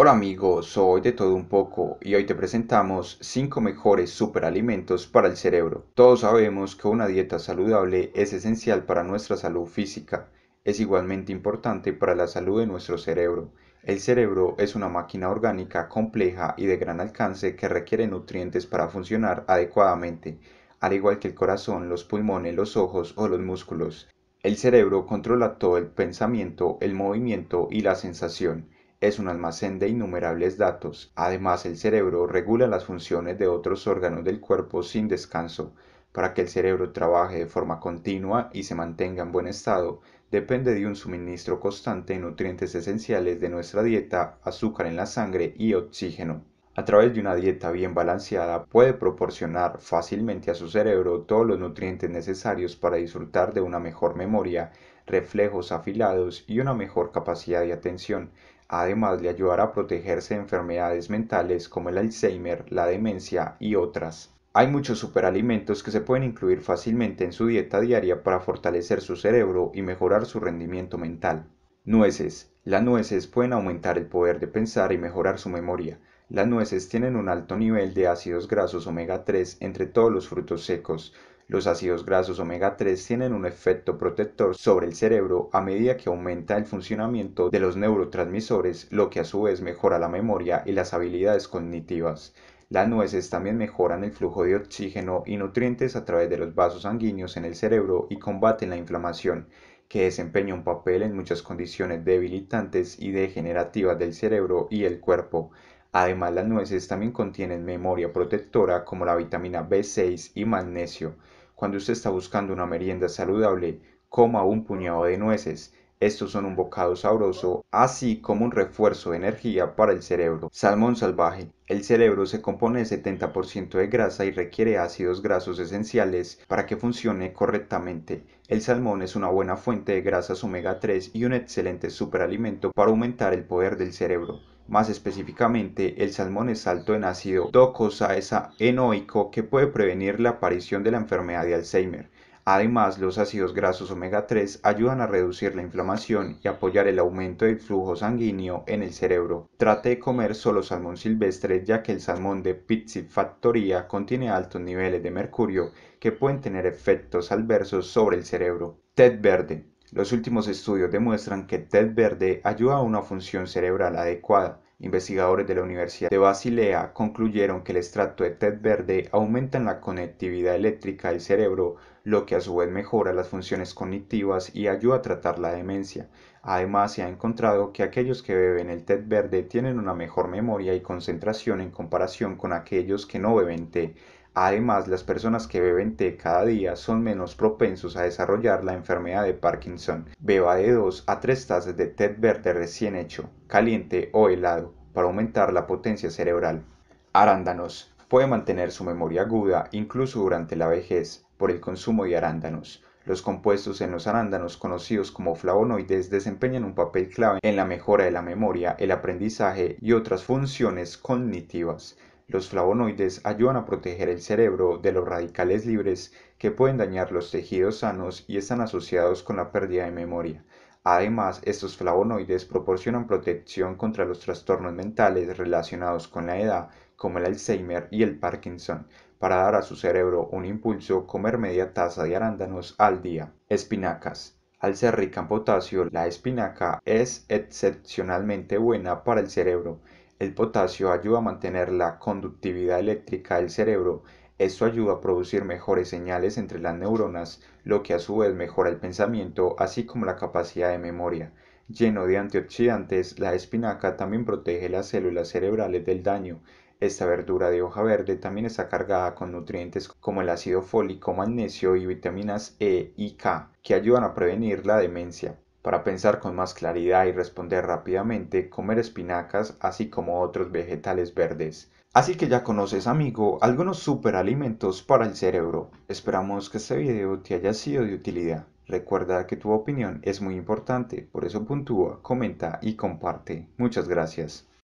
Hola amigos, soy de todo un poco y hoy te presentamos 5 mejores superalimentos para el cerebro. Todos sabemos que una dieta saludable es esencial para nuestra salud física, es igualmente importante para la salud de nuestro cerebro. El cerebro es una máquina orgánica compleja y de gran alcance que requiere nutrientes para funcionar adecuadamente, al igual que el corazón, los pulmones, los ojos o los músculos. El cerebro controla todo el pensamiento, el movimiento y la sensación es un almacén de innumerables datos. Además, el cerebro regula las funciones de otros órganos del cuerpo sin descanso. Para que el cerebro trabaje de forma continua y se mantenga en buen estado, depende de un suministro constante de nutrientes esenciales de nuestra dieta, azúcar en la sangre y oxígeno. A través de una dieta bien balanceada puede proporcionar fácilmente a su cerebro todos los nutrientes necesarios para disfrutar de una mejor memoria, reflejos afilados y una mejor capacidad de atención, Además, le ayudará a protegerse de enfermedades mentales como el Alzheimer, la demencia y otras. Hay muchos superalimentos que se pueden incluir fácilmente en su dieta diaria para fortalecer su cerebro y mejorar su rendimiento mental. Nueces. Las nueces pueden aumentar el poder de pensar y mejorar su memoria. Las nueces tienen un alto nivel de ácidos grasos omega 3 entre todos los frutos secos, los ácidos grasos omega 3 tienen un efecto protector sobre el cerebro a medida que aumenta el funcionamiento de los neurotransmisores, lo que a su vez mejora la memoria y las habilidades cognitivas. Las nueces también mejoran el flujo de oxígeno y nutrientes a través de los vasos sanguíneos en el cerebro y combaten la inflamación, que desempeña un papel en muchas condiciones debilitantes y degenerativas del cerebro y el cuerpo. Además, las nueces también contienen memoria protectora como la vitamina B6 y magnesio. Cuando usted está buscando una merienda saludable, coma un puñado de nueces. Estos son un bocado sabroso, así como un refuerzo de energía para el cerebro. Salmón salvaje. El cerebro se compone de 70% de grasa y requiere ácidos grasos esenciales para que funcione correctamente. El salmón es una buena fuente de grasas omega 3 y un excelente superalimento para aumentar el poder del cerebro más específicamente el salmón es alto en ácido enoico que puede prevenir la aparición de la enfermedad de Alzheimer. Además, los ácidos grasos omega 3 ayudan a reducir la inflamación y apoyar el aumento del flujo sanguíneo en el cerebro. Trate de comer solo salmón silvestre ya que el salmón de Pizzifactoría contiene altos niveles de mercurio que pueden tener efectos adversos sobre el cerebro. Ted verde. Los últimos estudios demuestran que el té verde ayuda a una función cerebral adecuada. Investigadores de la Universidad de Basilea concluyeron que el extracto de té verde aumenta la conectividad eléctrica del cerebro, lo que a su vez mejora las funciones cognitivas y ayuda a tratar la demencia. Además, se ha encontrado que aquellos que beben el té verde tienen una mejor memoria y concentración en comparación con aquellos que no beben té. Además, las personas que beben té cada día son menos propensos a desarrollar la enfermedad de Parkinson. Beba de 2 a 3 tazas de té verde recién hecho, caliente o helado, para aumentar la potencia cerebral. Arándanos. Puede mantener su memoria aguda incluso durante la vejez por el consumo de arándanos. Los compuestos en los arándanos, conocidos como flavonoides, desempeñan un papel clave en la mejora de la memoria, el aprendizaje y otras funciones cognitivas. Los flavonoides ayudan a proteger el cerebro de los radicales libres que pueden dañar los tejidos sanos y están asociados con la pérdida de memoria. Además, estos flavonoides proporcionan protección contra los trastornos mentales relacionados con la edad, como el Alzheimer y el Parkinson, para dar a su cerebro un impulso comer media taza de arándanos al día. Espinacas. Al ser rica en potasio, la espinaca es excepcionalmente buena para el cerebro, el potasio ayuda a mantener la conductividad eléctrica del cerebro. Esto ayuda a producir mejores señales entre las neuronas, lo que a su vez mejora el pensamiento, así como la capacidad de memoria. Lleno de antioxidantes, la espinaca también protege las células cerebrales del daño. Esta verdura de hoja verde también está cargada con nutrientes como el ácido fólico, magnesio y vitaminas E y K, que ayudan a prevenir la demencia. Para pensar con más claridad y responder rápidamente, comer espinacas así como otros vegetales verdes. Así que ya conoces amigo algunos superalimentos para el cerebro. Esperamos que este video te haya sido de utilidad. Recuerda que tu opinión es muy importante, por eso puntúa, comenta y comparte. Muchas gracias.